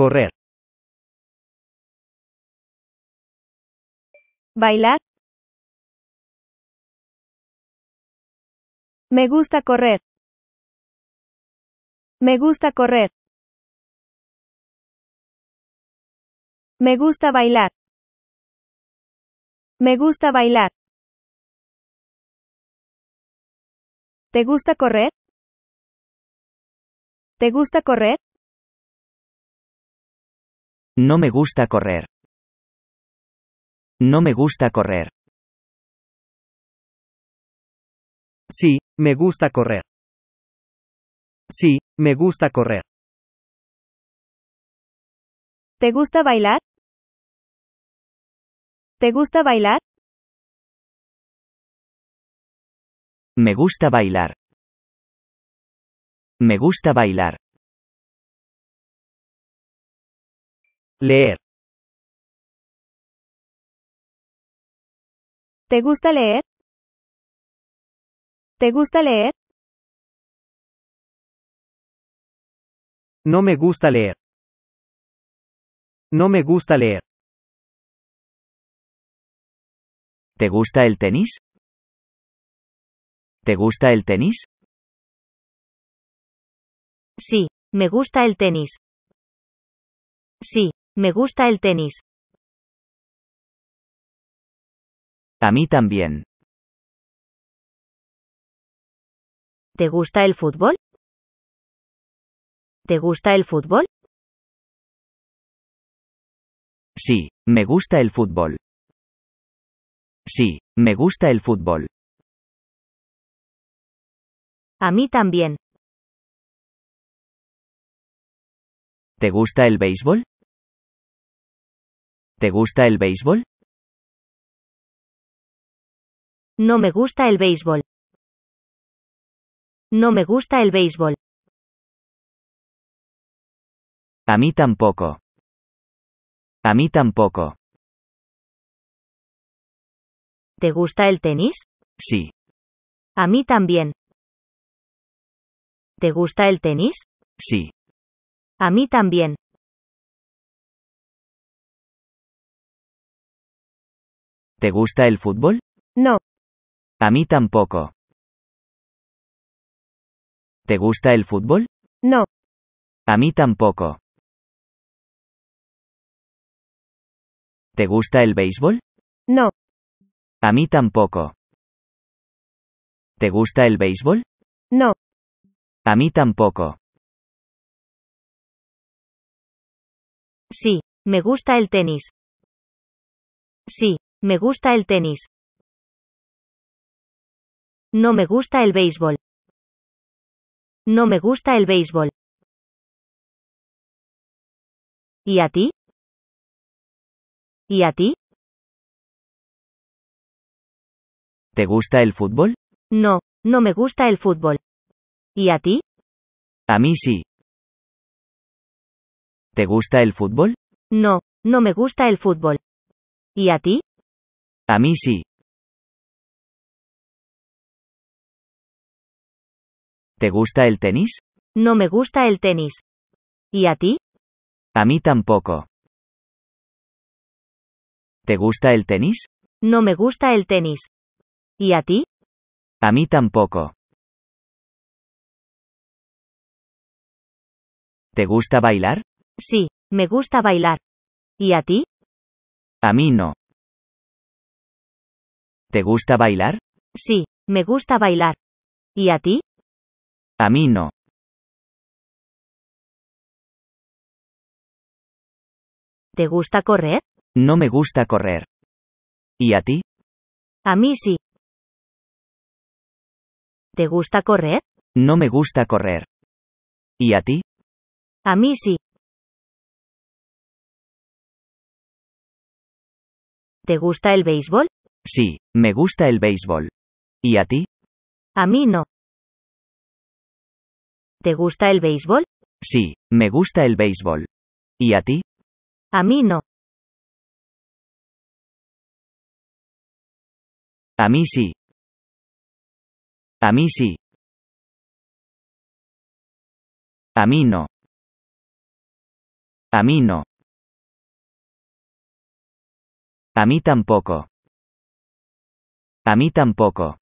correr, bailar. Me gusta correr. Me gusta correr. Me gusta bailar. Me gusta bailar. ¿Te gusta correr? ¿Te gusta correr? No me gusta correr. No me gusta correr. Sí, me gusta correr. Sí, me gusta correr. ¿Te gusta bailar? ¿Te gusta bailar? Me gusta bailar. Me gusta bailar. Leer. ¿Te gusta leer? ¿Te gusta leer? No me gusta leer. No me gusta leer. ¿Te gusta el tenis? ¿Te gusta el tenis? Sí, me gusta el tenis. Me gusta el tenis. A mí también. ¿Te gusta el fútbol? ¿Te gusta el fútbol? Sí, me gusta el fútbol. Sí, me gusta el fútbol. A mí también. ¿Te gusta el béisbol? ¿Te gusta el béisbol? No me gusta el béisbol. No me gusta el béisbol. A mí tampoco. A mí tampoco. ¿Te gusta el tenis? Sí. A mí también. ¿Te gusta el tenis? Sí. A mí también. ¿Te gusta el fútbol? No. A mí tampoco. ¿Te gusta el fútbol? No. A mí tampoco. ¿Te gusta el béisbol? No. A mí tampoco. ¿Te gusta el béisbol? No. A mí tampoco. Sí, me gusta el tenis. Sí, me gusta el tenis. No me gusta el béisbol. No me gusta el béisbol. ¿Y a ti? ¿Y a ti? ¿Te gusta el fútbol? No, no me gusta el fútbol. ¿Y a ti? A mí sí. ¿Te gusta el fútbol? No, no me gusta el fútbol. ¿Y a ti? A mí sí. ¿Te gusta el tenis? No me gusta el tenis. ¿Y a ti? A mí tampoco. ¿Te gusta el tenis? No me gusta el tenis. ¿Y a ti? A mí tampoco. ¿Te gusta bailar? Sí, me gusta bailar. ¿Y a ti? A mí no. ¿Te gusta bailar? Sí, me gusta bailar. ¿Y a ti? A mí no. ¿Te gusta correr? No me gusta correr. ¿Y a ti? A mí sí. ¿Te gusta correr? No me gusta correr. ¿Y a ti? A mí sí. ¿Te gusta el béisbol? Sí, me gusta el béisbol. ¿Y a ti? A mí no. ¿Te gusta el béisbol? Sí, me gusta el béisbol. ¿Y a ti? A mí no. A mí sí. A mí sí. A mí no. A mí no. A mí tampoco. A mí tampoco.